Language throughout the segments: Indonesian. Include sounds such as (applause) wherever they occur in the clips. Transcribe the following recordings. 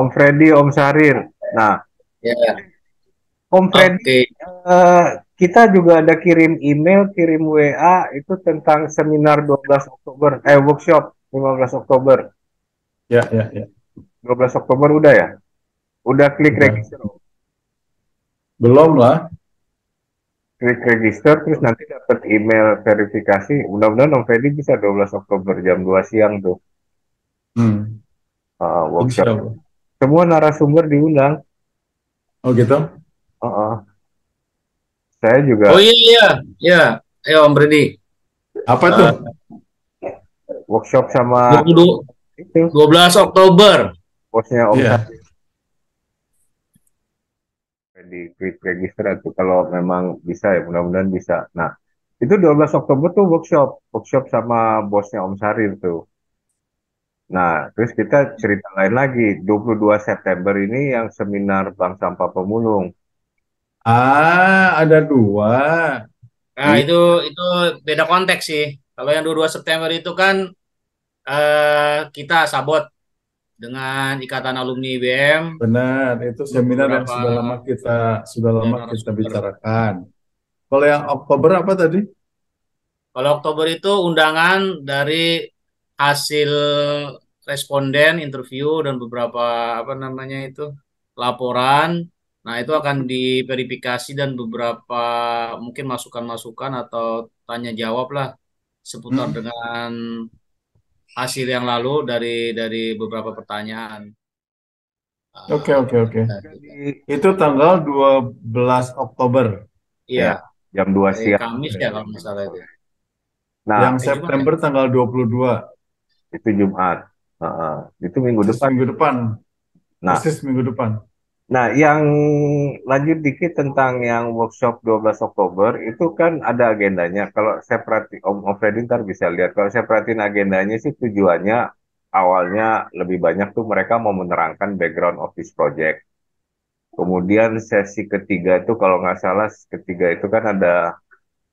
Om Freddy, Om Sarir. Nah, ya. Om Freddy, okay. uh, eh, kita juga ada kirim email, kirim WA itu tentang seminar 12 Oktober, eh workshop 15 Oktober. Ya, ya, ya. 12 Oktober udah ya? Udah klik ya. register. Belum lah. Klik register terus nanti dapat email verifikasi. Mudah-mudahan Om Freddy bisa 12 Oktober jam 2 siang tuh. Hmm. Uh, workshop. Insya semua narasumber diundang. Oh gitu? Uh -uh. Saya juga. Oh iya iya iya. Ayo Om Brady. Apa uh, tuh? Eh, workshop sama 20, belas 12 Oktober. Bosnya Om. Yeah. Di quick register itu kalau memang bisa ya mudah-mudahan bisa. Nah itu 12 Oktober tuh workshop workshop sama bosnya Om sari tuh Nah, terus kita cerita lain lagi, 22 September ini yang seminar Bank Sampah Pemulung. Ah, ada dua. Nah, itu itu beda konteks sih. Kalau yang 22 September itu kan eh, kita sabot dengan Ikatan Alumni IBM. Benar, itu seminar yang sudah lama kita sudah lama kita bicarakan. Kalau yang Oktober apa tadi? Kalau Oktober itu undangan dari hasil responden interview dan beberapa apa namanya itu laporan Nah, itu akan diverifikasi dan beberapa mungkin masukan-masukan atau tanya jawab lah seputar hmm. dengan hasil yang lalu dari dari beberapa pertanyaan. Ah, oke, oke, oke. Itu tanggal 12 Oktober. Iya. Ya, jam 2 siang. Kamis ya kalau misalnya itu. Ya. Nah, yang September dua tanggal 22 itu Jumat uh, itu minggu Persis depan minggu depan nah Persis minggu depan nah yang lanjut dikit tentang yang workshop 12 Oktober itu kan ada agendanya kalau saya perhati Om, Om Freddy ntar bisa lihat kalau saya perhatiin agendanya sih tujuannya awalnya lebih banyak tuh mereka mau menerangkan background of this project Kemudian sesi ketiga itu kalau nggak salah ketiga itu kan ada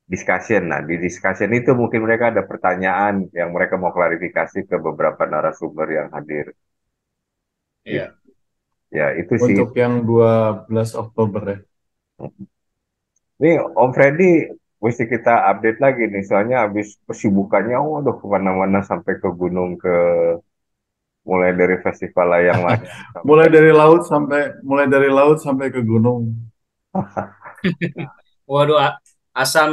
discussion. Nah, di discussion itu mungkin mereka ada pertanyaan yang mereka mau klarifikasi ke beberapa narasumber yang hadir. Iya. Ya, itu Untuk sih. Untuk yang 12 Oktober ya. Nih, Om Freddy mesti kita update lagi nih soalnya habis kesibukannya waduh oh, udah kemana-mana sampai ke gunung ke mulai dari festival layang lah. (laughs) mulai dari laut sampai mulai dari laut sampai ke gunung (laughs) (laughs) waduh asam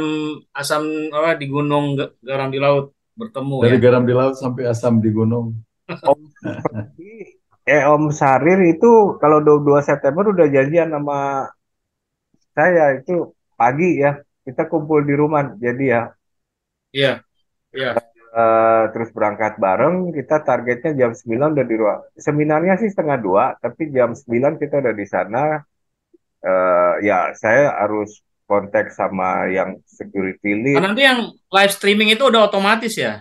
asam apa di gunung garam di laut bertemu dari ya? garam di laut sampai asam di gunung (laughs) Om eh Om Sarir itu kalau 22 September udah janjian sama saya itu pagi ya kita kumpul di rumah jadi ya iya iya Uh, terus berangkat bareng kita targetnya jam 9 udah di ruang seminarnya sih setengah dua tapi jam 9 kita udah di sana uh, ya saya harus konteks sama yang security lead. Oh, nanti yang live streaming itu udah otomatis ya?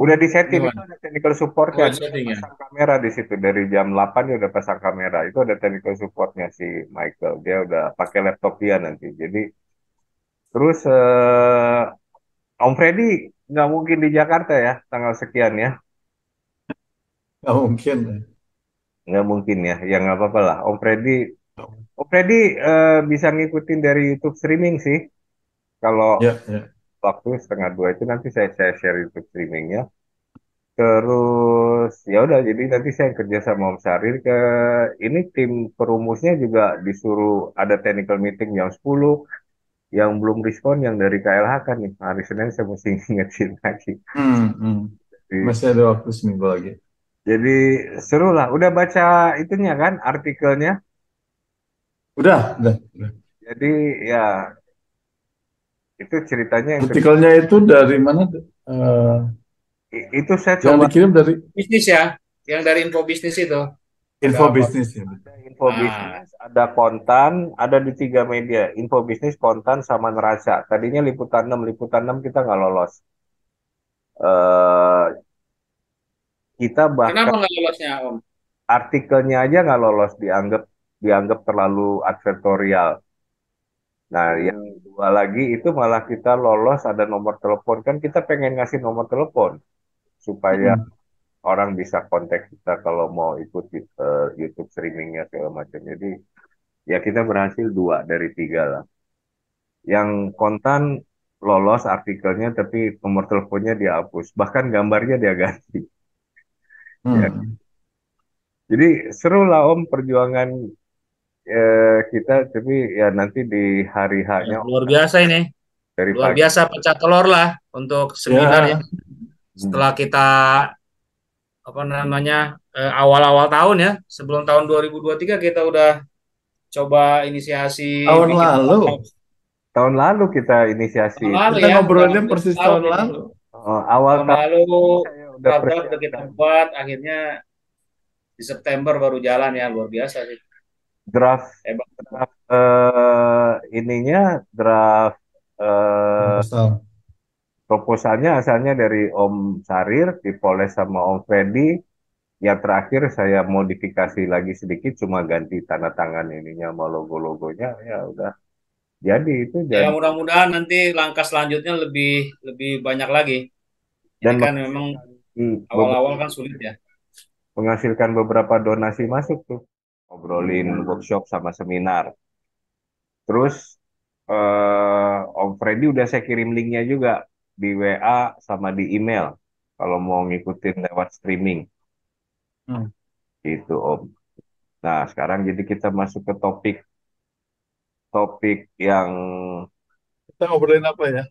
Udah di setting, itu ada technical support oh, ya. ya. pasang kamera di situ dari jam 8 ya udah pasang kamera. Itu ada technical supportnya si Michael. Dia udah pakai laptop dia nanti. Jadi terus uh, Om Freddy nggak mungkin di Jakarta ya tanggal sekian ya. Nggak mungkin. Nggak mungkin ya. Ya nggak apa-apa lah. Om Freddy Gitu. Oh Freddy uh, bisa ngikutin dari YouTube streaming sih. Kalau yeah, yeah. waktu setengah dua itu nanti saya, saya share YouTube streamingnya. Terus ya udah jadi nanti saya kerja sama Om Sarir ke ini tim perumusnya juga disuruh ada technical meeting jam 10 yang belum respon yang dari KLH kan nih hari Senin saya mesti (laughs) ingetin lagi. Hmm, hmm. Masih ada waktu seminggu lagi. Jadi seru lah. Udah baca itunya kan artikelnya? Udah, udah, Jadi ya itu ceritanya. Artikelnya itu dari mana? Uh, itu saya yang coba. dikirim dari bisnis ya, yang dari info bisnis itu. Info bisnis ya. Ada info ah. bisnis, ada kontan, ada di tiga media. Info bisnis, kontan, sama neraca. Tadinya liputan 6, liputan 6 kita nggak lolos. Uh, kita bahkan. Kenapa nggak lolosnya Om? Artikelnya aja nggak lolos dianggap dianggap terlalu advertorial. Nah, hmm. yang dua lagi itu malah kita lolos ada nomor telepon kan kita pengen ngasih nomor telepon supaya hmm. orang bisa kontak kita kalau mau ikut uh, YouTube streamingnya segala macam. Jadi ya kita berhasil dua dari tiga lah. Yang kontan lolos artikelnya tapi nomor teleponnya dihapus bahkan gambarnya dia ganti. Hmm. Ya. Jadi seru lah Om perjuangan eh, kita tapi ya nanti di hari hanya ya, luar biasa ini dari luar pagi. biasa pecah telur lah untuk seminar ya. ya. setelah kita apa namanya eh, awal-awal tahun ya sebelum tahun 2023 kita udah coba inisiasi tahun lalu tahun lalu kita inisiasi lalu, kita ya. ngobrolnya persis tahun, tahun lalu, Oh, awal tahun, tahun lalu kita buat akhirnya di September baru jalan ya luar biasa sih draft Ebang. draft uh, ininya draft uh, proposalnya asalnya dari Om Sarir dipoles sama Om Freddy ya terakhir saya modifikasi lagi sedikit cuma ganti tanda tangan ininya sama logo-logonya ya udah jadi itu ya, jadi. mudah-mudahan nanti langkah selanjutnya lebih lebih banyak lagi Ini dan kan memang hmm, awal-awal kan sulit ya menghasilkan beberapa donasi masuk tuh obrolin workshop sama seminar. Terus eh, Om Freddy udah saya kirim linknya juga di WA sama di email kalau mau ngikutin lewat streaming. Hmm. Itu Om. Nah sekarang jadi kita masuk ke topik topik yang kita ngobrolin apa ya?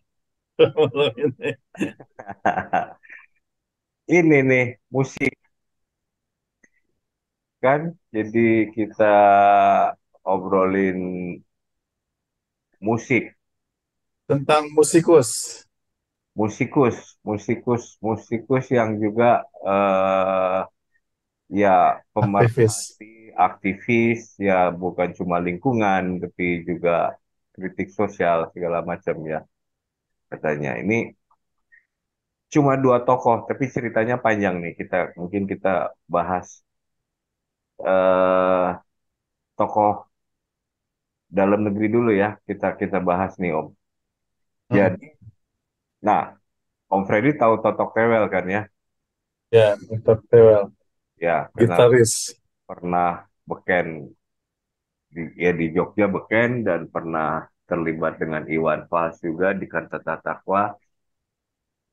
(laughs) ini nih musik kan jadi kita obrolin musik tentang musikus musikus musikus musikus yang juga uh, ya pemerhati aktivis ya bukan cuma lingkungan tapi juga kritik sosial segala macam ya katanya ini cuma dua tokoh tapi ceritanya panjang nih kita mungkin kita bahas eh, tokoh dalam negeri dulu ya kita kita bahas nih Om. Hmm. Jadi, hmm. nah Om Freddy tahu Totok Tewel kan ya? Ya, Totok Tewel. Ya, gitaris. Pernah beken di, ya di Jogja beken dan pernah terlibat dengan Iwan Fals juga di Kantata Takwa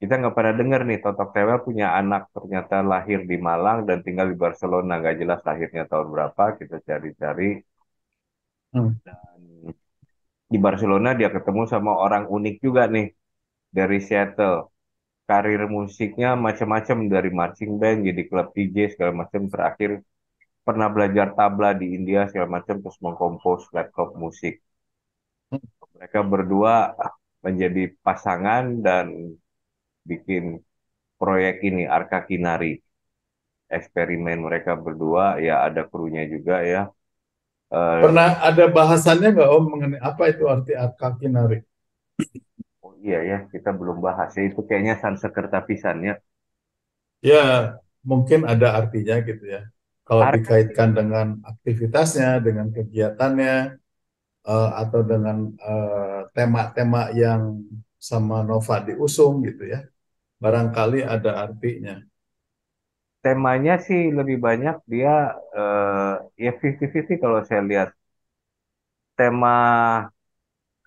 kita nggak pernah dengar nih Totok Tewel punya anak ternyata lahir di Malang dan tinggal di Barcelona nggak jelas lahirnya tahun berapa kita cari-cari hmm. dan di Barcelona dia ketemu sama orang unik juga nih dari Seattle karir musiknya macam-macam dari marching band jadi klub DJ segala macam terakhir pernah belajar tabla di India segala macam terus mengkompos laptop musik hmm. mereka berdua menjadi pasangan dan bikin proyek ini Arka Kinari eksperimen mereka berdua ya ada krunya juga ya uh, pernah ada bahasannya nggak om mengenai apa itu arti Arka Kinari oh iya ya kita belum bahas ya itu kayaknya sansekerta pisannya ya mungkin ada artinya gitu ya kalau Arka. dikaitkan dengan aktivitasnya dengan kegiatannya uh, atau dengan eh, tema-tema uh, tema -tema yang sama Nova diusung gitu ya barangkali ada artinya. Temanya sih lebih banyak dia uh, ya 50 kalau saya lihat. Tema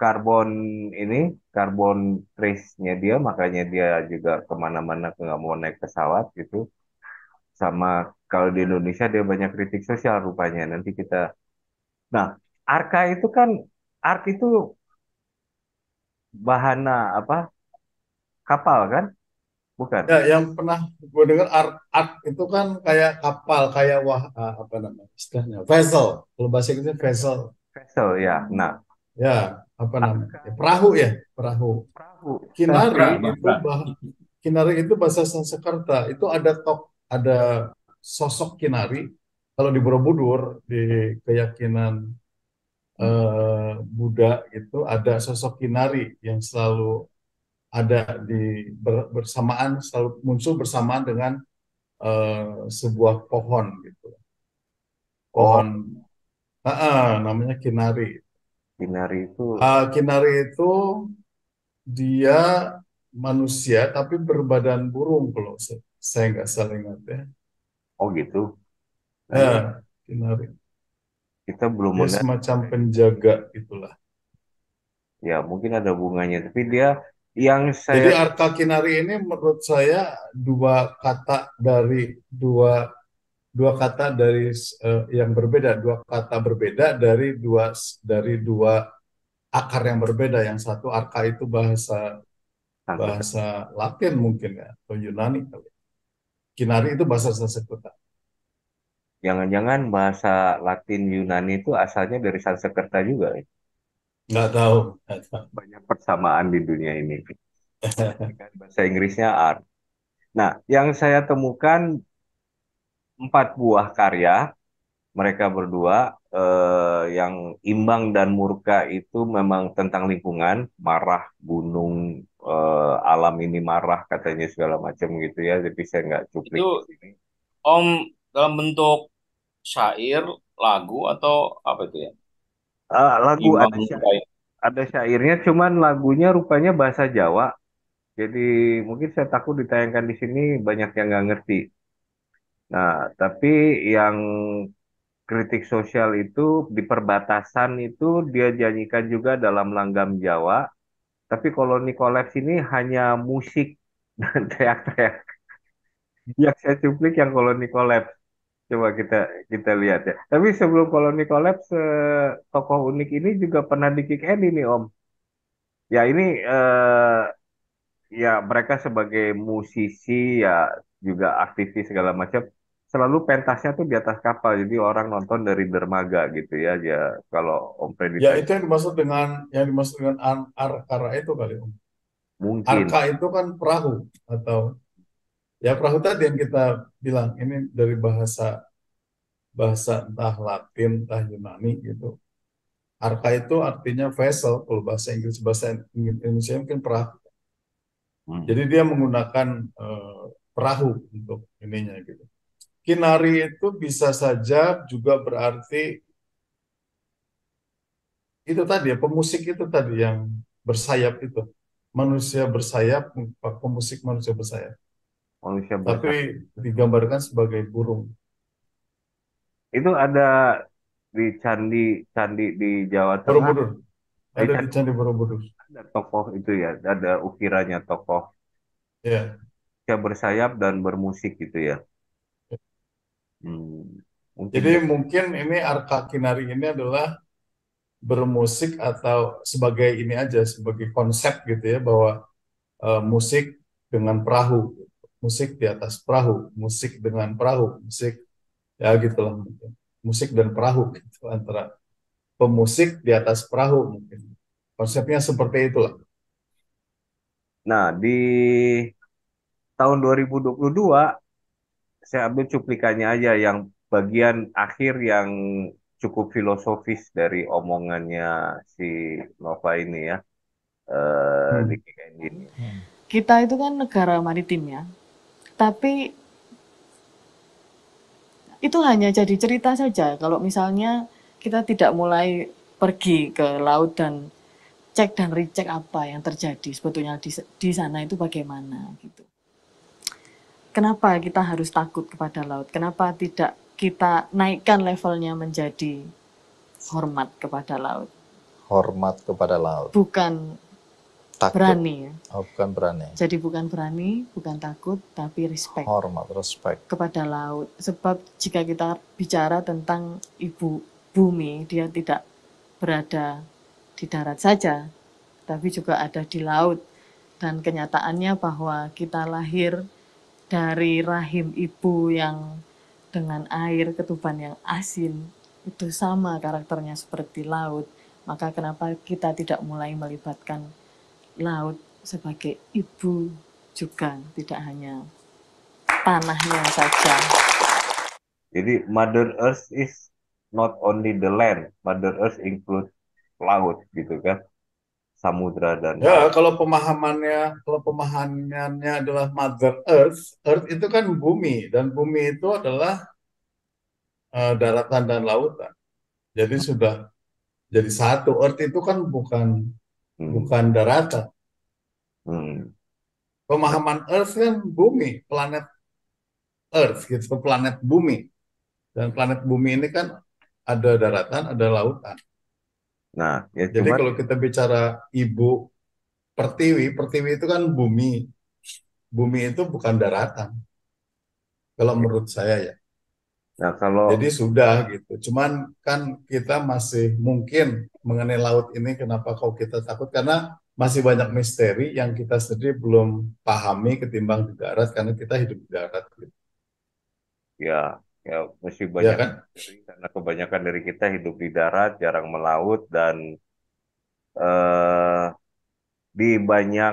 karbon ini, karbon trace-nya dia, makanya dia juga kemana-mana nggak mau naik pesawat gitu. Sama kalau di Indonesia dia banyak kritik sosial rupanya. Nanti kita, nah Arka itu kan, art itu bahana apa kapal kan? Bukan. Ya, yang pernah gue dengar art, art itu kan kayak kapal, kayak wah ah, apa namanya istilahnya vessel. Kalau bahasa Inggrisnya vessel. Vessel ya. Nah. Ya, apa nah. namanya? Ya, perahu ya, perahu. Perahu. Kinari itu bah, kinari itu bahasa Sanskerta. Itu ada tok, ada sosok kinari. Kalau di Borobudur di keyakinan eh, Buddha itu ada sosok kinari yang selalu ada di bersamaan selalu muncul bersamaan dengan uh, sebuah pohon gitu pohon oh. uh, uh, namanya kinari kinari itu uh, kinari itu dia manusia tapi berbadan burung kalau saya nggak salah ingat ya oh gitu iya, nah, uh, kinari kita belum dia semacam penjaga itulah ya mungkin ada bunganya tapi dia yang saya jadi arka kinari ini menurut saya dua kata dari dua dua kata dari uh, yang berbeda dua kata berbeda dari dua dari dua akar yang berbeda yang satu arka itu bahasa bahasa Latin mungkin ya atau Yunani kali kinari itu bahasa Sanskerta jangan-jangan bahasa Latin Yunani itu asalnya dari Sanskerta juga ya? Nggak tahu. Banyak persamaan di dunia ini. (laughs) Bahasa Inggrisnya art. Nah, yang saya temukan empat buah karya mereka berdua eh, yang imbang dan murka itu memang tentang lingkungan, marah gunung eh, alam ini marah katanya segala macam gitu ya. Tapi saya nggak cuplik itu, Om dalam bentuk syair, lagu atau apa itu ya? uh, lagu ada, syair, ada syairnya cuman lagunya rupanya bahasa Jawa jadi mungkin saya takut ditayangkan di sini banyak yang nggak ngerti nah tapi yang kritik sosial itu di perbatasan itu dia janjikan juga dalam langgam Jawa tapi koloni kolaps ini hanya musik dan (laughs) teriak-teriak yang saya cuplik yang koloni kolaps. Coba kita kita lihat ya. Tapi sebelum koloni kolaps, eh, tokoh unik ini juga pernah di kick Andy nih Om. Ya ini eh, ya mereka sebagai musisi ya juga aktivis segala macam selalu pentasnya tuh di atas kapal jadi orang nonton dari dermaga gitu ya ya kalau Om Freddy ya itu yang dimaksud dengan yang dimaksud dengan ar arkara itu kali Om mungkin arka itu kan perahu atau ya perahu tadi yang kita bilang ini dari bahasa bahasa entah Latin entah Yunani gitu arka itu artinya vessel kalau bahasa Inggris bahasa Indonesia mungkin perahu hmm. jadi dia menggunakan uh, perahu untuk ininya gitu kinari itu bisa saja juga berarti itu tadi ya pemusik itu tadi yang bersayap itu manusia bersayap pemusik manusia bersayap manusia Tapi digambarkan sebagai burung. Itu ada di candi candi di Jawa Tengah. Borobudur. Ada di, di Candi Borobudur. Ada tokoh itu ya, ada ukirannya tokoh. Ya. Yeah. bersayap dan bermusik gitu ya. Iya. Hmm. Mungkin Jadi ya. mungkin ini Arka Kinari ini adalah bermusik atau sebagai ini aja sebagai konsep gitu ya bahwa uh, musik dengan perahu musik di atas perahu, musik dengan perahu, musik ya gitulah mungkin. Musik dan perahu gitu antara pemusik di atas perahu mungkin. Konsepnya seperti itulah. Nah, di tahun 2022 saya ambil cuplikannya aja yang bagian akhir yang cukup filosofis dari omongannya si Nova ini ya. di uh, eh, hmm. Kita itu kan negara maritim ya, tapi itu hanya jadi cerita saja kalau misalnya kita tidak mulai pergi ke laut dan cek dan recheck apa yang terjadi sebetulnya di, di sana itu bagaimana gitu. Kenapa kita harus takut kepada laut? Kenapa tidak kita naikkan levelnya menjadi hormat kepada laut? Hormat kepada laut. Bukan takut. berani. Ya? Oh, bukan berani. Jadi bukan berani, bukan takut, tapi respect. Hormat, respect. Kepada laut. Sebab jika kita bicara tentang ibu bumi, dia tidak berada di darat saja, tapi juga ada di laut. Dan kenyataannya bahwa kita lahir dari rahim ibu yang dengan air ketuban yang asin, itu sama karakternya seperti laut. Maka kenapa kita tidak mulai melibatkan laut sebagai ibu juga, tidak hanya tanahnya saja. Jadi Mother Earth is not only the land, Mother Earth includes laut gitu kan samudra dan ya kalau pemahamannya kalau pemahamannya adalah mother earth earth itu kan bumi dan bumi itu adalah uh, daratan dan lautan jadi hmm. sudah jadi satu earth itu kan bukan hmm. bukan daratan. Hmm. Pemahaman Earth kan bumi, planet Earth gitu, planet bumi. Dan planet bumi ini kan ada daratan, ada lautan. Nah, ya jadi cuman... kalau kita bicara ibu pertiwi, pertiwi itu kan bumi. Bumi itu bukan daratan. Kalau menurut saya ya. Nah, kalau jadi sudah gitu. Cuman kan kita masih mungkin mengenai laut ini kenapa kau kita takut karena masih banyak misteri yang kita sendiri belum pahami ketimbang di darat karena kita hidup di darat gitu. Ya, ya masih ya banyak ya kan? karena kebanyakan dari kita hidup di darat, jarang melaut dan eh, di banyak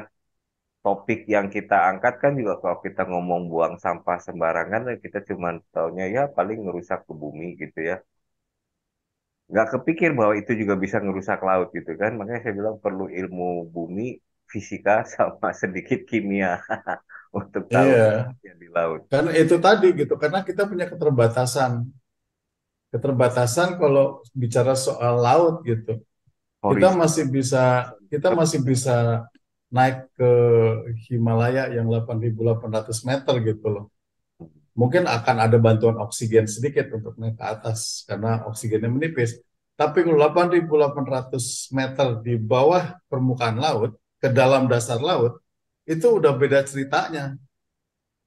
topik yang kita angkat kan juga kalau kita ngomong buang sampah sembarangan ya kita cuma taunya ya paling ngerusak ke bumi gitu ya nggak kepikir bahwa itu juga bisa ngerusak laut gitu kan makanya saya bilang perlu ilmu bumi fisika (laughs) sama sedikit kimia (laughs) untuk tahu iya. yang di laut karena itu tadi gitu karena kita punya keterbatasan keterbatasan kalau bicara soal laut gitu kita masih bisa kita masih bisa naik ke Himalaya yang 8.800 meter gitu loh. Mungkin akan ada bantuan oksigen sedikit untuk naik ke atas karena oksigennya menipis. Tapi kalau 8.800 meter di bawah permukaan laut, ke dalam dasar laut, itu udah beda ceritanya.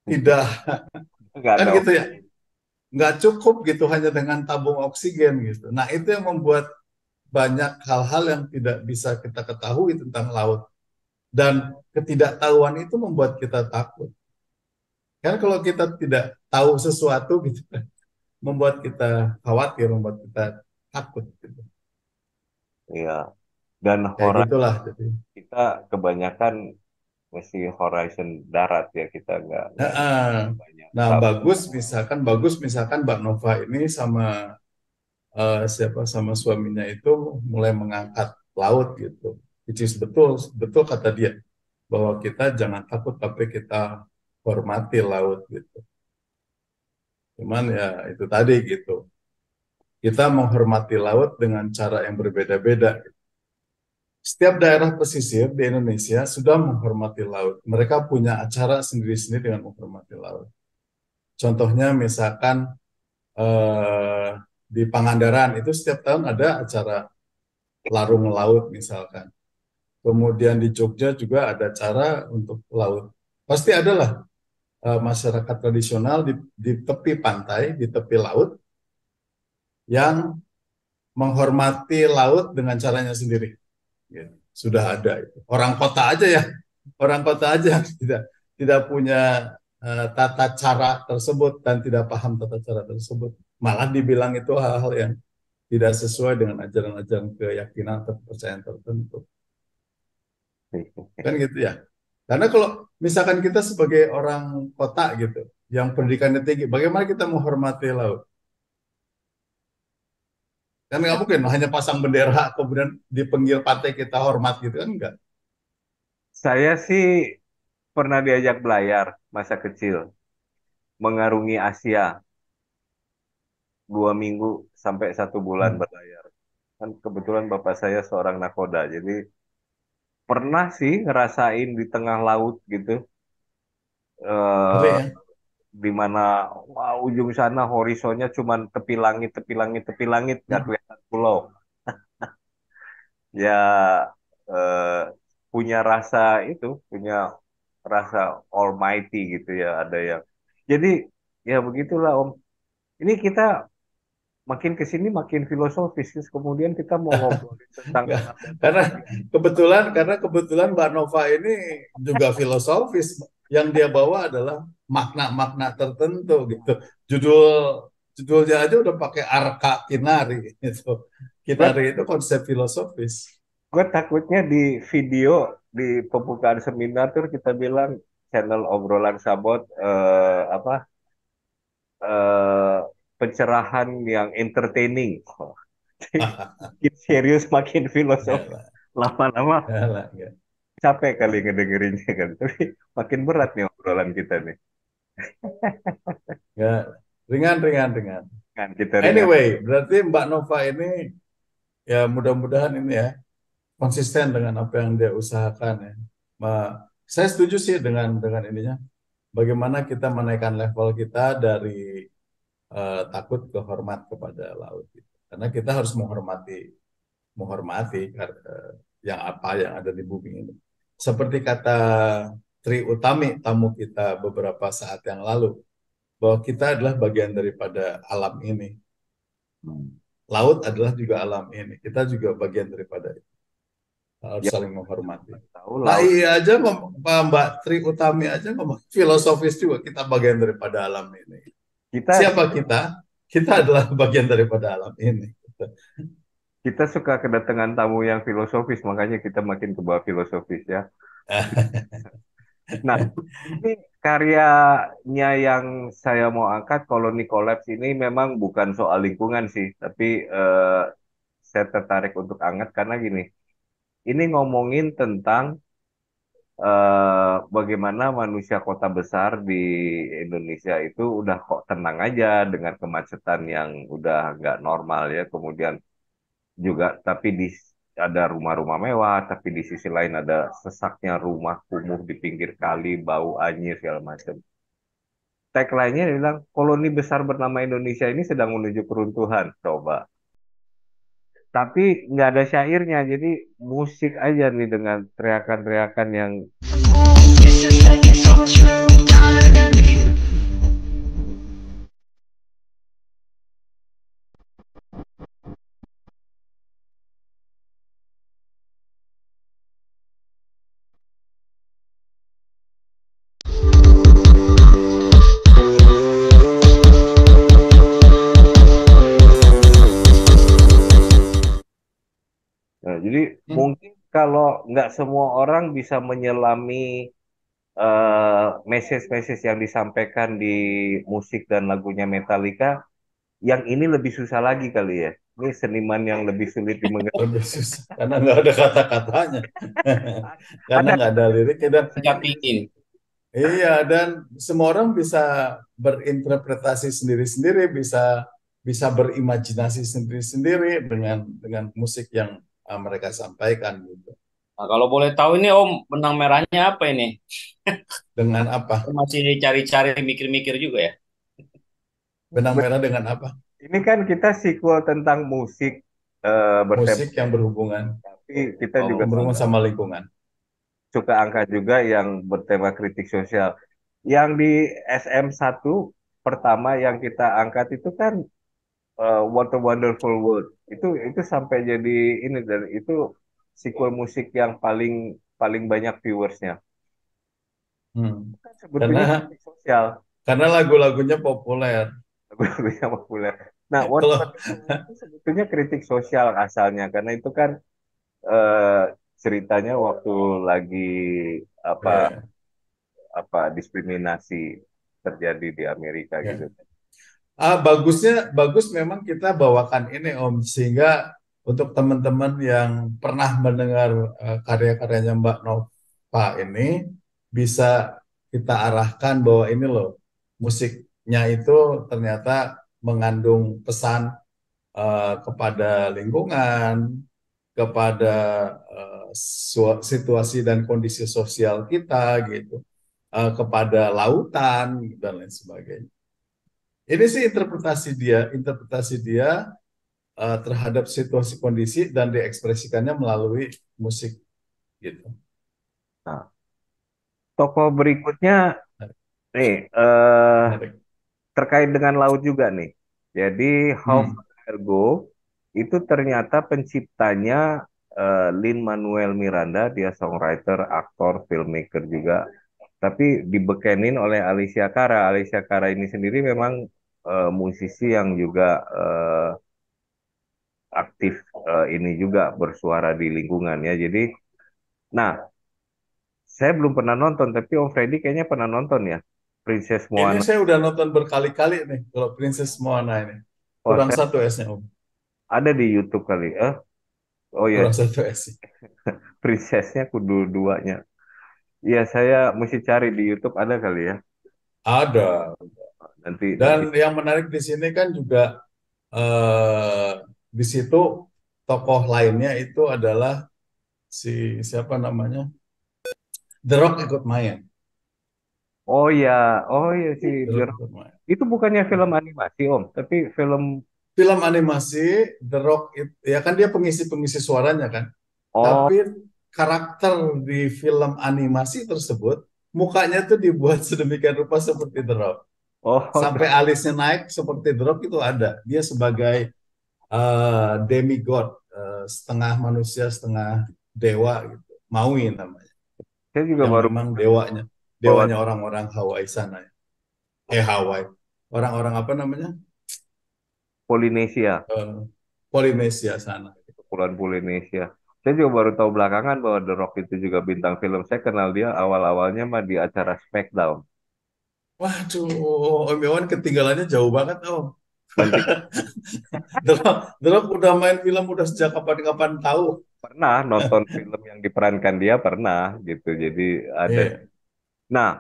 Tidak, Enggak kan gitu ya. Nggak cukup gitu hanya dengan tabung oksigen gitu. Nah itu yang membuat banyak hal-hal yang tidak bisa kita ketahui tentang laut. Dan ketidaktahuan itu membuat kita takut. Kan kalau kita tidak tahu sesuatu gitu, (laughs) membuat kita khawatir, membuat kita takut. Gitu. Iya. Dan Itulah. gitulah. Gitu. Kita kebanyakan masih horizon darat ya kita nggak. Nah, nah bagus misalkan bagus misalkan Mbak Nova ini sama uh, siapa sama suaminya itu mulai mengangkat laut gitu which is betul betul kata dia bahwa kita jangan takut tapi kita hormati laut gitu. Cuman ya itu tadi gitu. Kita menghormati laut dengan cara yang berbeda-beda. Setiap daerah pesisir di Indonesia sudah menghormati laut. Mereka punya acara sendiri-sendiri dengan menghormati laut. Contohnya misalkan eh, di Pangandaran itu setiap tahun ada acara larung laut misalkan kemudian di Jogja juga ada cara untuk laut. Pasti adalah uh, masyarakat tradisional di, di tepi pantai, di tepi laut yang menghormati laut dengan caranya sendiri. Gitu. Sudah ada itu. Orang kota aja ya, orang kota aja tidak tidak punya uh, tata cara tersebut dan tidak paham tata cara tersebut. Malah dibilang itu hal-hal yang tidak sesuai dengan ajaran-ajaran keyakinan atau kepercayaan tertentu kan (laughs) gitu ya karena kalau misalkan kita sebagai orang kota gitu yang pendidikannya tinggi bagaimana kita menghormati laut kan nggak mungkin hanya pasang bendera kemudian di pinggir pantai kita hormat gitu kan enggak saya sih pernah diajak belayar masa kecil mengarungi Asia dua minggu sampai satu bulan hmm. berlayar kan kebetulan bapak saya seorang nakoda jadi pernah sih ngerasain di tengah laut gitu. Uh, di mana wow, ujung sana horizonnya cuma tepi langit, tepi langit, tepi langit, nggak hmm. kelihatan pulau. (laughs) ya eh, punya rasa itu, punya rasa almighty gitu ya ada yang. Jadi ya begitulah Om. Ini kita makin ke sini makin filosofis kemudian kita mau (laughs) ngobrol tentang karena kebetulan karena kebetulan Mbak Nova ini juga filosofis yang dia bawa adalah makna-makna tertentu gitu judul judulnya aja udah pakai arka kinari gitu kinari itu konsep filosofis gue takutnya di video di pembukaan seminar tuh kita bilang channel obrolan sabot eh, apa eh, pencerahan yang entertaining. (laughs) makin serius, makin filosof. Iya, Lama-lama iya, iya. capek kali ngedengerinnya kan. (laughs) Tapi makin berat nih obrolan kita nih. ya, ringan, ringan, ringan. Kan kita ringan. Anyway, berarti Mbak Nova ini ya mudah-mudahan ini ya konsisten dengan apa yang dia usahakan ya. Ma, saya setuju sih dengan dengan ininya. Bagaimana kita menaikkan level kita dari uh, takut kehormat kepada laut gitu. karena kita harus menghormati menghormati eh, yang apa yang ada di bumi ini seperti kata Tri Utami tamu kita beberapa saat yang lalu bahwa kita adalah bagian daripada alam ini hmm. laut adalah juga alam ini kita juga bagian daripada itu harus ya. saling menghormati. Tahu lah. Iya aja Mbak Tri Utami aja ngomong filosofis juga kita bagian daripada alam ini. Kita siapa kita? Kita adalah bagian daripada alam ini. Kita suka kedatangan tamu yang filosofis, makanya kita makin ke bawah filosofis ya. (laughs) nah, ini karyanya yang saya mau angkat koloni kolaps ini memang bukan soal lingkungan sih, tapi eh, saya tertarik untuk angkat karena gini. Ini ngomongin tentang uh, bagaimana manusia kota besar di Indonesia itu udah kok tenang aja dengan kemacetan yang udah nggak normal ya kemudian juga tapi di ada rumah-rumah mewah tapi di sisi lain ada sesaknya rumah kumuh di pinggir kali bau anjir segala macam Tag lainnya bilang koloni besar bernama Indonesia ini sedang menuju keruntuhan coba tapi nggak ada syairnya jadi musik aja nih dengan teriakan-teriakan yang kalau nggak semua orang bisa menyelami uh, eh, message uh, yang disampaikan di musik dan lagunya Metallica, yang ini lebih susah lagi kali ya. Ini seniman yang lebih sulit dimengerti. (laughs) karena nggak ada kata-katanya, (laughs) karena nggak ada liriknya dan nyapiin. Iya dan semua orang bisa berinterpretasi sendiri-sendiri, bisa bisa berimajinasi sendiri-sendiri dengan dengan musik yang ah, mereka sampaikan gitu. Nah, kalau boleh tahu ini Om benang merahnya apa ini? (laughs) Dengan apa? Masih cari-cari mikir-mikir juga ya. Benang merah dengan apa? Ini kan kita sequel tentang musik uh, musik yang berhubungan. Tapi kita oh, juga berhubungan sama lingkungan. Suka angka juga yang bertema kritik sosial. Yang di SM1 pertama yang kita angkat itu kan uh, What a Wonderful World. Itu itu sampai jadi ini dan itu sequel musik yang paling paling banyak viewersnya. Hmm. Kan karena, sosial. Karena lagu-lagunya populer. Lagu-lagunya populer. Nah, what itu sebetulnya kritik sosial asalnya karena itu kan eh, ceritanya waktu lagi apa yeah. apa diskriminasi terjadi di Amerika yeah. gitu. Ah, bagusnya bagus memang kita bawakan ini Om sehingga untuk teman-teman yang pernah mendengar uh, karya-karyanya Mbak Nova ini bisa kita arahkan bahwa ini loh musiknya itu ternyata mengandung pesan uh, kepada lingkungan, kepada uh, situasi dan kondisi sosial kita gitu, uh, kepada lautan dan lain sebagainya. Ini sih interpretasi dia, interpretasi dia uh, terhadap situasi kondisi dan diekspresikannya melalui musik gitu. Nah, tokoh berikutnya nih uh, terkait dengan laut juga nih. Jadi How hmm. Ergo itu ternyata penciptanya uh, Lin Manuel Miranda, dia songwriter, aktor, filmmaker juga. Tapi dibekenin oleh Alicia Cara. Alicia Cara ini sendiri memang uh, musisi yang juga uh, aktif uh, ini juga bersuara di lingkungan ya. Jadi, nah saya belum pernah nonton tapi Om Freddy kayaknya pernah nonton ya Princess Moana. Ini saya udah nonton berkali-kali nih kalau Princess Moana ini. Oh, Kurang oh, satu S-nya Om. Ada di YouTube kali eh? Oh iya. Kurang satu S. (laughs) Princessnya kudu duanya. Iya saya mesti cari di YouTube ada kali ya. Ada. Nanti. Dan nanti. yang menarik di sini kan juga uh, di situ tokoh lainnya itu adalah si siapa namanya The Rock ikut main. Oh ya oh ya si The Rock. Ikut main. Itu bukannya film animasi Om, tapi film film animasi The Rock ya kan dia pengisi-pengisi suaranya kan. Oh. Tapi karakter di film animasi tersebut mukanya tuh dibuat (laughs) sedemikian rupa seperti The Rock. Oh. Sampai alisnya naik seperti The Rock itu ada. Dia sebagai uh, demigod uh, setengah manusia setengah dewa gitu maui namanya saya juga baru memang dewanya dewanya orang-orang Hawaii sana ya eh Hawaii orang-orang apa namanya Polinesia uh, Polinesia sana Kepulauan Polinesia saya juga baru tahu belakangan bahwa The Rock itu juga bintang film saya kenal dia awal-awalnya mah di acara Smackdown Waduh, Om Iwan ketinggalannya jauh banget Om. (laughs) Drop, udah main film udah sejak kapan-kapan tahu. Pernah nonton film yang diperankan dia pernah gitu. Jadi ada. Yeah. Nah,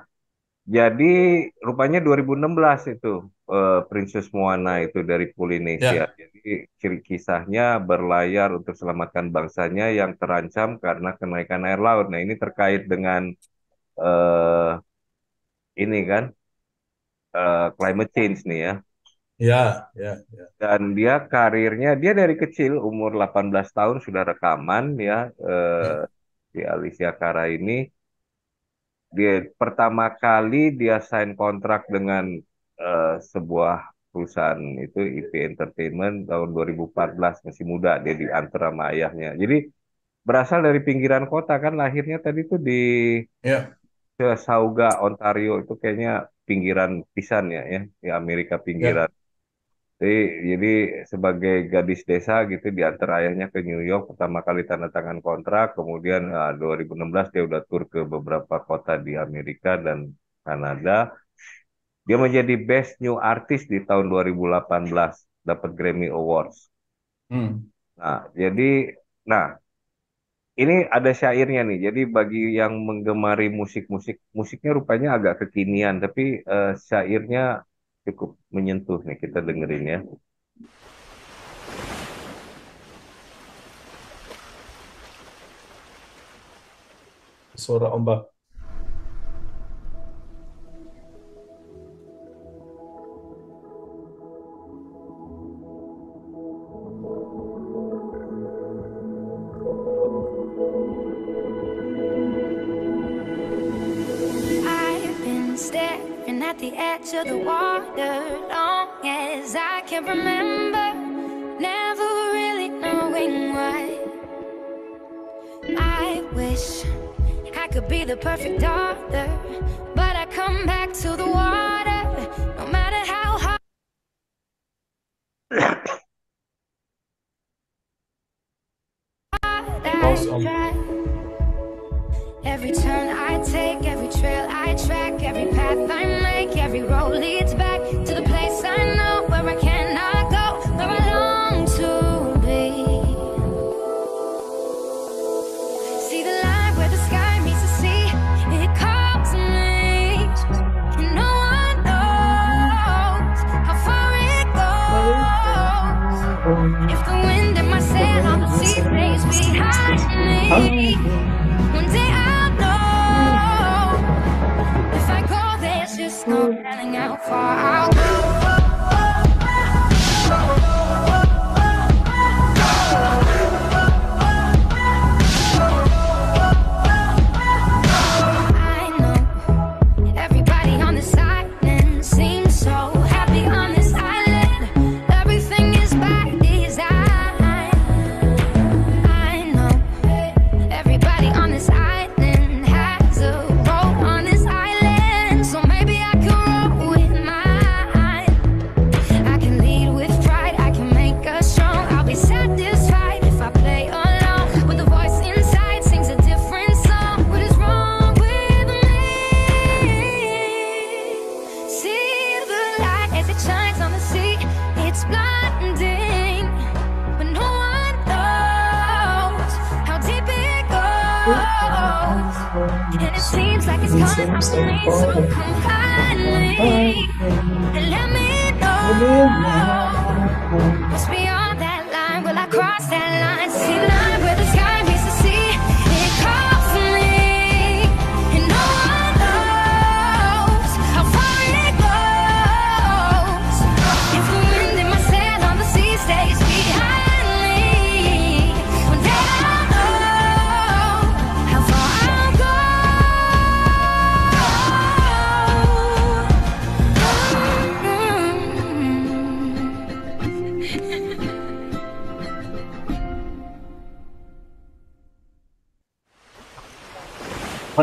jadi rupanya 2016 itu uh, Princess Moana itu dari Polinesia. Yeah. Jadi ciri kisahnya berlayar untuk selamatkan bangsanya yang terancam karena kenaikan air laut. Nah ini terkait dengan uh, ini kan uh, climate change nih ya. Ya, ya, ya. Dan dia karirnya dia dari kecil umur 18 tahun sudah rekaman ya eh, di ya. Alicia Cara ini. Dia pertama kali dia sign kontrak dengan eh, sebuah perusahaan itu IP Entertainment tahun 2014 masih muda dia di antara sama ayahnya. Jadi berasal dari pinggiran kota kan lahirnya tadi tuh di ya. Sauga Ontario itu kayaknya pinggiran pisan ya ya di Amerika ya. pinggiran. Ya jadi, jadi sebagai gadis desa gitu diantar ayahnya ke New York pertama kali tanda tangan kontrak, kemudian uh, ah, 2016 dia udah tur ke beberapa kota di Amerika dan Kanada. Dia menjadi Best New Artist di tahun 2018, dapat Grammy Awards. Hmm. Nah, jadi nah ini ada syairnya nih. Jadi bagi yang menggemari musik-musik, musiknya rupanya agak kekinian, tapi uh, syairnya cukup menyentuh nih kita dengerin ya. Suara ombak. edge of the water long as I can remember. Never really knowing why. I wish I could be the perfect daughter.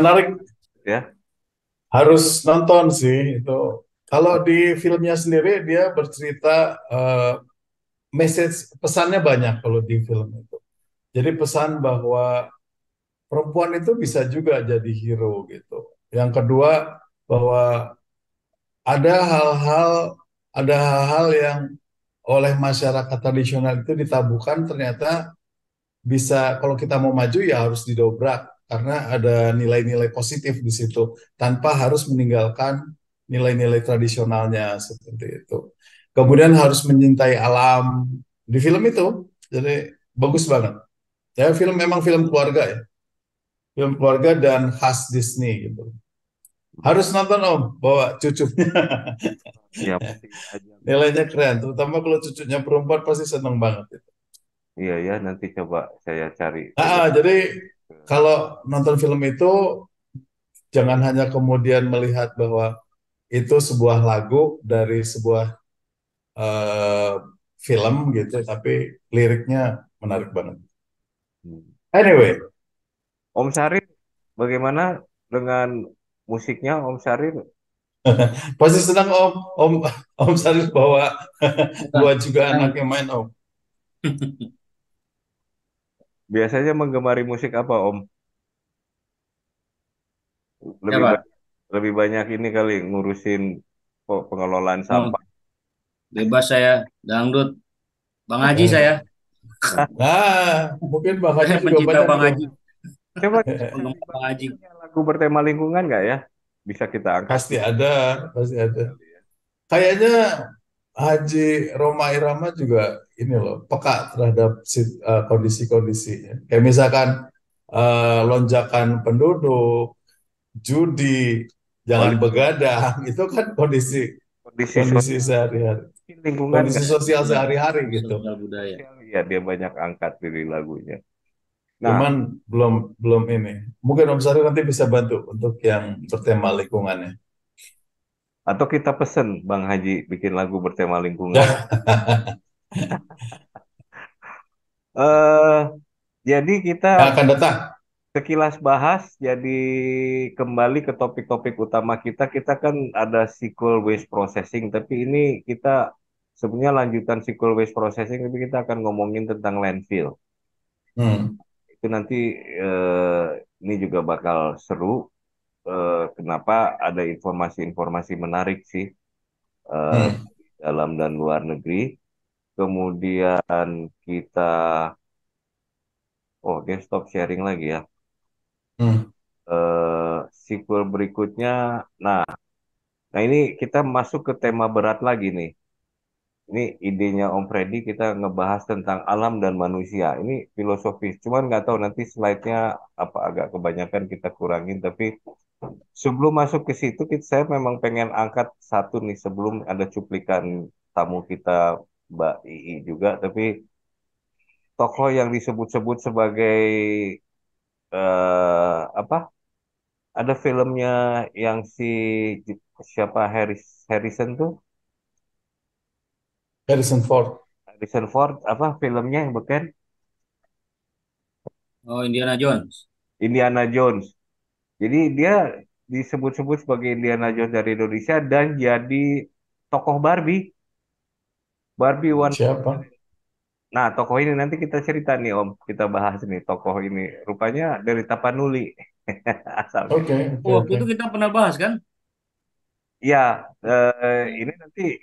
menarik ya harus nonton sih itu kalau di filmnya sendiri dia bercerita uh, message pesannya banyak kalau di film itu jadi pesan bahwa perempuan itu bisa juga jadi hero gitu yang kedua bahwa ada hal-hal ada hal-hal yang oleh masyarakat tradisional itu ditabukan ternyata bisa kalau kita mau maju ya harus didobrak karena ada nilai-nilai positif di situ tanpa harus meninggalkan nilai-nilai tradisionalnya seperti itu. Kemudian harus mencintai alam di film itu. Jadi bagus banget. Ya film memang film keluarga ya. Film keluarga dan khas Disney gitu. Harus nonton Om, bawa cucunya. (laughs) Ya, (laughs) Nilainya keren, terutama kalau cucunya perempuan pasti seneng banget. Gitu. Iya ya, nanti coba saya cari. Ah, ah jadi kalau nonton film itu jangan hanya kemudian melihat bahwa itu sebuah lagu dari sebuah uh, film gitu, tapi liriknya menarik banget. Hmm. Anyway, Om Syarif, bagaimana dengan musiknya Om Syarif? (laughs) Pasti senang Om Om Om Syarif bawa buat (laughs) juga anaknya main Om. (laughs) biasanya menggemari musik apa Om? Lebih ba- lebih banyak ini kali ngurusin pengelolaan oh. sampah. bebas saya, dangdut. Bang Haji saya, (laughs) Ah, mungkin Bang Haji juga banyak Bang ya. Haji, Coba (laughs) Bang Haji. lagu bertema lingkungan nggak ya? Bisa kita angkat. Pasti ada, pasti ada. Iya. Kayaknya Haji Roma Irama juga ini loh peka terhadap eh, kondisi kondisi Kayak misalkan uh, lonjakan penduduk, judi, jangan oh. begadang, (laughs) itu kan kondisi kondisi, kondisi sehari-hari. Lingkungan kondisi ya. sosial iya. sehari-hari gitu. Iya budaya. Ya dia banyak angkat diri lagunya. Nah, Cuman belum belum ini. Mungkin Om Sari nanti bisa bantu untuk yang bertema lingkungannya. Atau kita pesen Bang Haji bikin lagu bertema lingkungan. uh, (laughs) jadi kita yang akan datang. Sekilas bahas, jadi kembali ke topik-topik utama kita. Kita kan ada SQL waste processing, tapi ini kita sebenarnya lanjutan SQL waste processing, tapi kita akan ngomongin tentang landfill. Hmm. Itu nanti eh, ini juga bakal seru eh, kenapa ada informasi-informasi menarik sih eh, hmm. dalam dan luar negeri. Kemudian kita, oh dia stop sharing lagi ya. Hmm. Eh, sequel berikutnya, nah, nah ini kita masuk ke tema berat lagi nih. Ini idenya Om Freddy kita ngebahas tentang alam dan manusia. Ini filosofis. Cuman nggak tahu nanti slide-nya apa agak kebanyakan kita kurangin. Tapi sebelum masuk ke situ kita, saya memang pengen angkat satu nih sebelum ada cuplikan tamu kita Mbak Ii juga tapi tokoh yang disebut-sebut sebagai uh, apa ada filmnya yang si siapa Harris Harrison tuh Harrison Ford Harrison Ford apa filmnya yang beken Oh Indiana Jones Indiana Jones jadi dia disebut-sebut sebagai Indiana Jones dari Indonesia dan jadi tokoh Barbie. Barbie One. Siapa? Nah, tokoh ini nanti kita cerita nih Om, kita bahas nih tokoh ini. Rupanya dari Tapanuli. (laughs) Asal. Oke. Okay, oh, okay, Waktu okay. itu kita pernah bahas kan? Ya, eh, ini nanti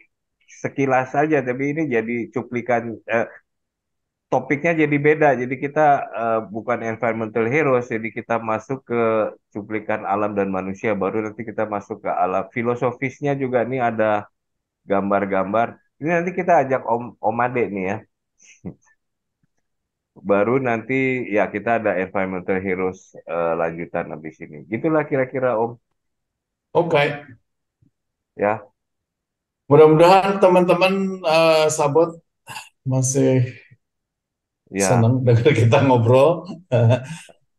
sekilas saja, tapi ini jadi cuplikan eh, topiknya jadi beda. Jadi kita uh, bukan environmental heroes, jadi kita masuk ke cuplikan alam dan manusia. Baru nanti kita masuk ke alam filosofisnya juga nih ada gambar-gambar. Ini nanti kita ajak Om Omade nih ya. (laughs) Baru nanti ya kita ada environmental heroes uh, lanjutan habis ini. Gitulah kira-kira Om. Oke. Okay. Ya. Mudah-mudahan teman-teman uh, sabot masih ya. senang dengar kita ngobrol. (laughs)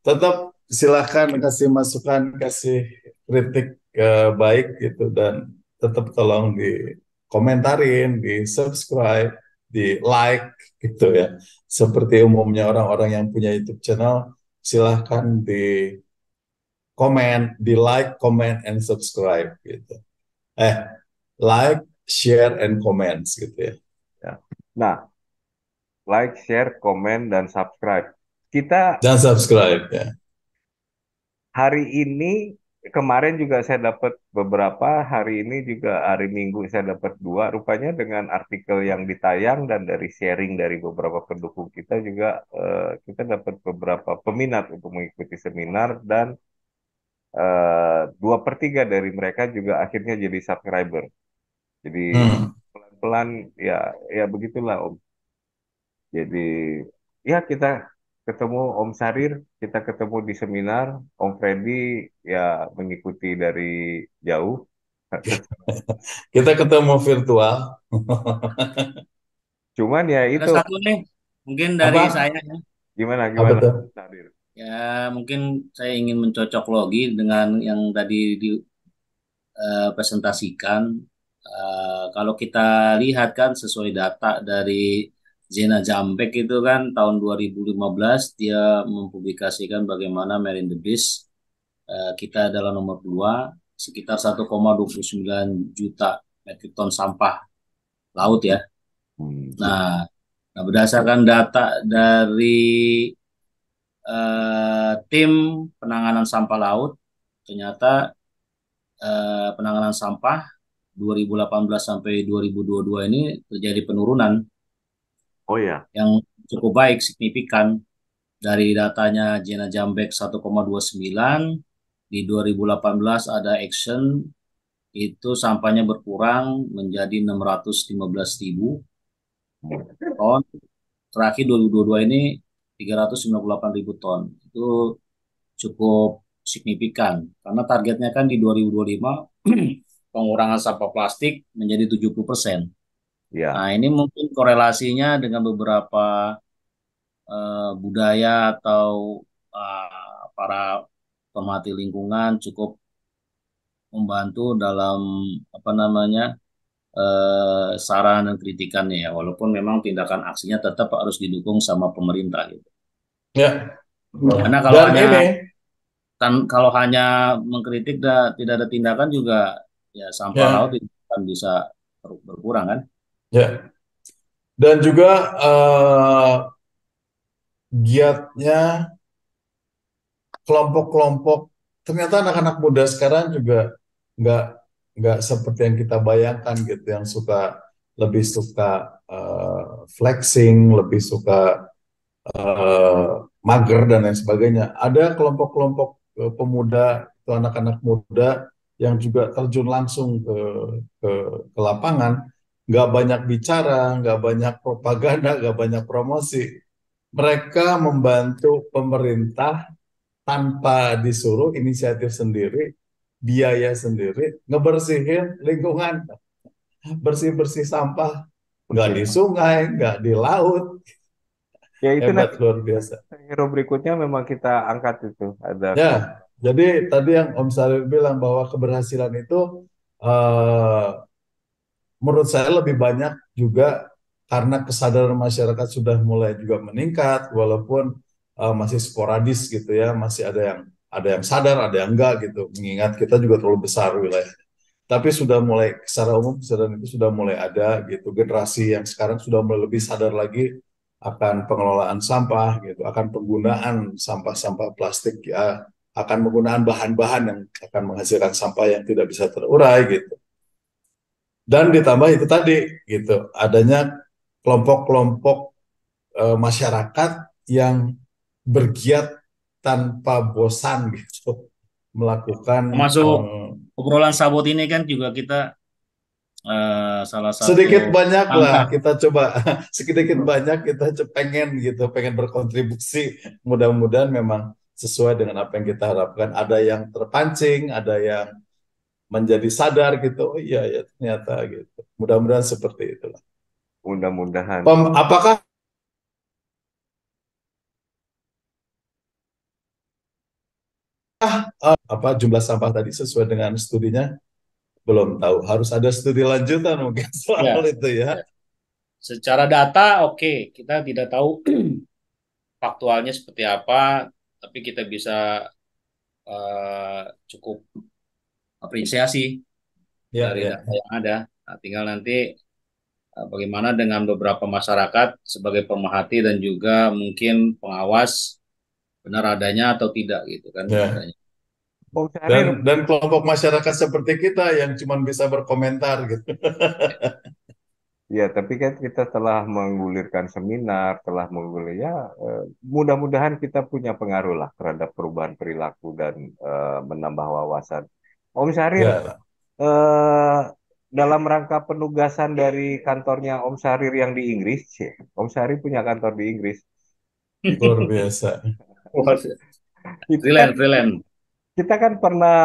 Tetap silahkan kasih masukan, kasih kritik eh, baik gitu dan tetap tolong di komentarin, di subscribe, di like gitu ya. Seperti umumnya orang-orang yang punya YouTube channel, silahkan di komen, di like, comment, and subscribe gitu. Eh, like, share, and comments gitu ya. ya. Nah, like, share, komen, dan subscribe. Kita dan subscribe ya. Hari ini kemarin juga saya dapat beberapa, hari ini juga hari Minggu saya dapat dua. Rupanya dengan artikel yang ditayang dan dari sharing dari beberapa pendukung kita juga uh, kita dapat beberapa peminat untuk mengikuti seminar dan eh, dua uh, per dari mereka juga akhirnya jadi subscriber. Jadi hmm. pelan-pelan ya ya begitulah Om. Jadi ya kita ketemu Om Sarir, kita ketemu di seminar, Om Freddy ya mengikuti dari jauh. (laughs) kita ketemu virtual. (laughs) Cuman ya itu. Ada satu nih, mungkin dari Apa? saya. Gimana gimana? Apa Sarir? Ya mungkin saya ingin mencocok logi dengan yang tadi di eh, presentasikan. Uh, kalau kita lihat kan sesuai data dari Zena Jampek itu kan tahun 2015 dia mempublikasikan bagaimana Marine the Beast uh, kita adalah nomor dua sekitar 1,29 juta metrik ton sampah laut ya. Hmm. Nah, nah berdasarkan data dari uh, tim penanganan sampah laut ternyata uh, penanganan sampah 2018 sampai 2022 ini terjadi penurunan Oh ya. Yang cukup baik, signifikan. Dari datanya Jena Jambek 1,29, di 2018 ada action, itu sampahnya berkurang menjadi 615 ribu ton. Terakhir 2022 ini 398 ribu ton. Itu cukup signifikan. Karena targetnya kan di 2025 (clears throat) pengurangan sampah plastik menjadi 70 persen. Ya. Nah, ini mungkin korelasinya dengan beberapa uh, budaya atau uh, para pemati lingkungan cukup membantu dalam apa namanya uh, eh, saran dan kritikannya ya, walaupun memang tindakan aksinya tetap harus didukung sama pemerintah gitu. Ya. Iya. Karena kalau dan hanya ini. kan kalau hanya mengkritik dan tidak ada tindakan juga ya sampah ya. laut itu kan bisa berkurang kan? Ya. Dan juga uh, giatnya kelompok-kelompok ternyata anak-anak muda sekarang juga nggak nggak seperti yang kita bayangkan gitu yang suka lebih suka uh, flexing lebih suka uh, mager dan lain sebagainya ada kelompok-kelompok uh, pemuda atau anak-anak muda yang juga terjun langsung ke ke, ke lapangan nggak banyak bicara, nggak banyak propaganda, nggak banyak promosi. Mereka membantu pemerintah tanpa disuruh, inisiatif sendiri, biaya sendiri, ngebersihin lingkungan, bersih-bersih sampah, nggak di sungai, nggak di laut, Ya itu hebat luar biasa. Hero berikutnya memang kita angkat itu ada. Ya, jadi tadi yang Om Salim bilang bahwa keberhasilan itu uh, menurut saya lebih banyak juga karena kesadaran masyarakat sudah mulai juga meningkat walaupun uh, masih sporadis gitu ya masih ada yang ada yang sadar ada yang enggak gitu mengingat kita juga terlalu besar wilayah tapi sudah mulai secara umum kesadaran itu sudah mulai ada gitu generasi yang sekarang sudah mulai lebih sadar lagi akan pengelolaan sampah gitu akan penggunaan sampah-sampah plastik ya akan penggunaan bahan-bahan yang akan menghasilkan sampah yang tidak bisa terurai gitu dan ditambah itu tadi gitu adanya kelompok-kelompok e, masyarakat yang bergiat tanpa bosan gitu melakukan masuk um, obrolan sabot ini kan juga kita uh, salah satu sedikit banyak angka. lah kita coba (laughs) sedikit banyak kita pengen gitu pengen berkontribusi mudah-mudahan memang sesuai dengan apa yang kita harapkan ada yang terpancing ada yang menjadi sadar gitu oh iya ya ternyata gitu mudah-mudahan seperti itulah mudah-mudahan Pem, apakah Ah, eh, apa jumlah sampah tadi sesuai dengan studinya belum tahu harus ada studi lanjutan mungkin (laughs) soal ya. itu ya, ya. secara data oke okay. kita tidak tahu (clears throat) faktualnya seperti apa tapi kita bisa uh, cukup apresiasi ya, dari ya. yang ada. Nah, tinggal nanti eh, bagaimana dengan beberapa masyarakat sebagai pemerhati dan juga mungkin pengawas benar adanya atau tidak gitu kan. Ya. Dan, dan kelompok masyarakat seperti kita yang cuma bisa berkomentar gitu. (laughs) Ya, tapi kan kita telah menggulirkan seminar, telah menggulir ya. Eh, mudah-mudahan kita punya pengaruh lah terhadap perubahan perilaku dan uh, menambah wawasan. Om Syahrir, ya. eh, dalam rangka penugasan dari kantornya Om Syahrir yang di Inggris, Om Syahrir punya kantor di Inggris. Luar biasa. (laughs) Trilen, Trilen. kita kan pernah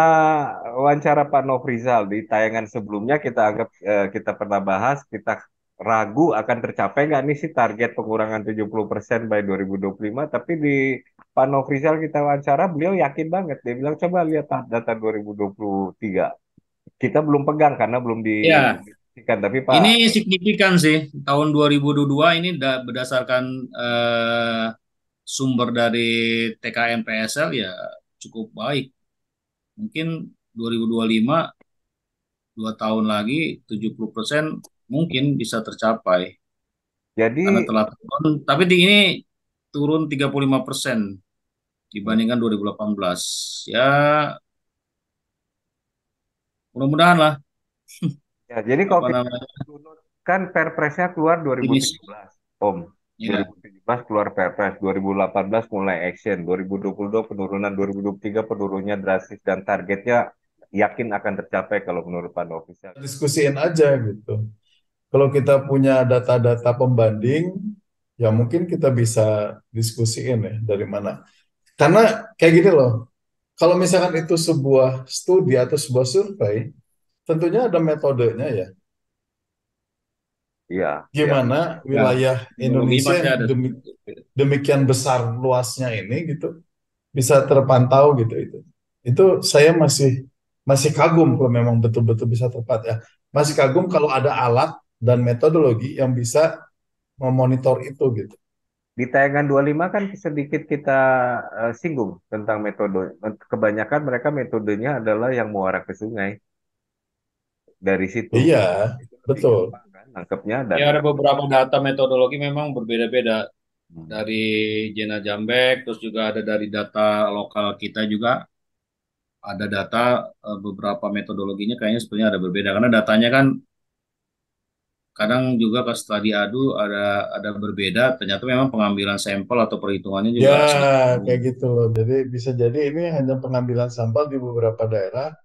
wawancara Pak Nofrizal di tayangan sebelumnya kita anggap eh, kita pernah bahas kita ragu akan tercapai nggak nih sih target pengurangan 70% by 2025 tapi di Pak Novrizal kita wawancara, beliau yakin banget. Dia bilang coba lihat ah, data 2023. Kita belum pegang karena belum di ya. tapi Pak Ini signifikan sih. Tahun 2022 ini berdasarkan uh, sumber dari TKM PSL ya cukup baik. Mungkin 2025 dua tahun lagi 70% persen mungkin bisa tercapai. Jadi karena telah turun, tapi di ini turun 35 persen dibandingkan 2018. Ya mudah-mudahan lah. Ya, jadi kalau kita kan perpresnya keluar 2017, Om. Ya. 2017 keluar perpres, 2018 mulai action, 2022 penurunan, 2023 penurunnya drastis dan targetnya yakin akan tercapai kalau menurut Pak Novi. Ya. Diskusiin aja gitu. Kalau kita punya data-data pembanding, ya mungkin kita bisa diskusiin ya dari mana. Karena kayak gini loh, kalau misalkan itu sebuah studi atau sebuah survei, tentunya ada metodenya ya. Iya. Gimana iya. ya. wilayah ya. Indonesia yang demikian besar luasnya ini gitu bisa terpantau gitu itu. Itu saya masih masih kagum kalau memang betul-betul bisa tepat ya. Masih kagum kalau ada alat dan metodologi yang bisa memonitor itu gitu. Di tayangan 25 kan sedikit kita eh, singgung tentang metode. Kebanyakan mereka metodenya adalah yang muara ke sungai. Dari situ. Iya, betul. Nangkepnya dari. ya, ada beberapa data metodologi memang berbeda-beda hmm. dari Jena Jambek, terus juga ada dari data lokal kita juga ada data eh, beberapa metodologinya kayaknya sebenarnya ada berbeda karena datanya kan kadang juga pas setelah diadu ada ada berbeda ternyata memang pengambilan sampel atau perhitungannya juga ya kayak gitu loh jadi bisa jadi ini hanya pengambilan sampel di beberapa daerah